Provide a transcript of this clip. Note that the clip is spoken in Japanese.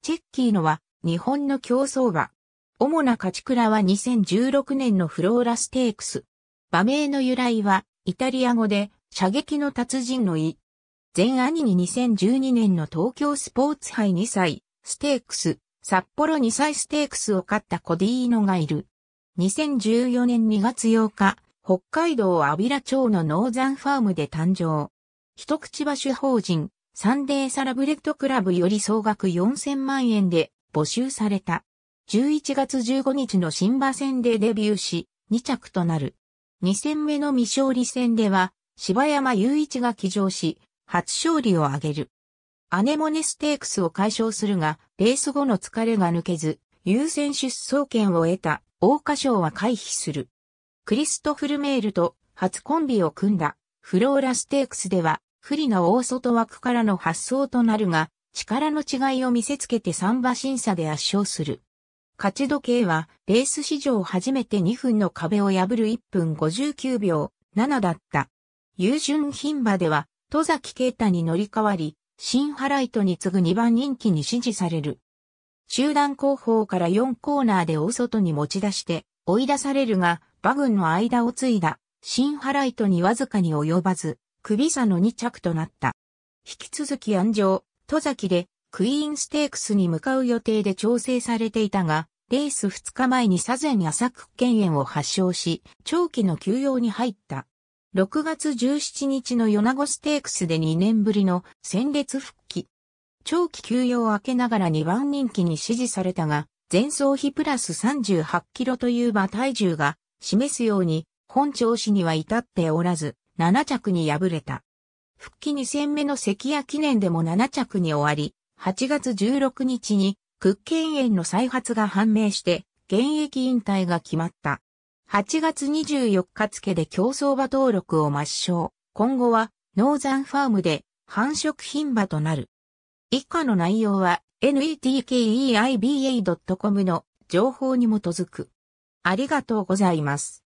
チェッキーノは日本の競争馬。主な勝ち倉は2016年のフローラステークス。馬名の由来はイタリア語で射撃の達人の意。前兄に2012年の東京スポーツ杯2歳ステークス、札幌2歳ステークスを勝ったコディーノがいる。2014年2月8日、北海道阿比良町のノーザンファームで誕生。一口馬主法人、サンデーサラブレッドクラブより総額4000万円で募集された。11月15日の新馬戦でデビューし、2着となる。2戦目の未勝利戦では、柴山雄一が騎乗し、初勝利を挙げる。アネモネステークスを解消するが、レース後の疲れが抜けず、優先出走権を得た、大花賞は回避する。クリストフルメールと初コンビを組んだ、フローラステークスでは、不利な大外枠からの発想となるが、力の違いを見せつけて3馬審査で圧勝する。勝ち時計は、レース史上初めて2分の壁を破る1分59秒7だった。優順頻馬では、戸崎啓太に乗り換わり、新ハライトに次ぐ2番人気に支持される。集団後方から4コーナーで大外に持ち出して、追い出されるが、馬群の間を継いだ、新ハライトにわずかに及ばず、首差の2着となった。引き続き安城、戸崎でクイーンステークスに向かう予定で調整されていたが、レース2日前に左前浅く犬炎を発症し、長期の休養に入った。6月17日の米子ステークスで2年ぶりの戦列復帰。長期休養を明けながら2番人気に支持されたが、前走比プラス38キロという馬体重が示すように、本調子には至っておらず、7着に敗れた。復帰2戦目の関谷記念でも7着に終わり、8月16日に、屈腱炎の再発が判明して、現役引退が決まった。8月24日付で競争馬登録を抹消。今後は、ノーザンファームで、繁殖品馬となる。以下の内容は、netkeiba.com の情報に基づく。ありがとうございます。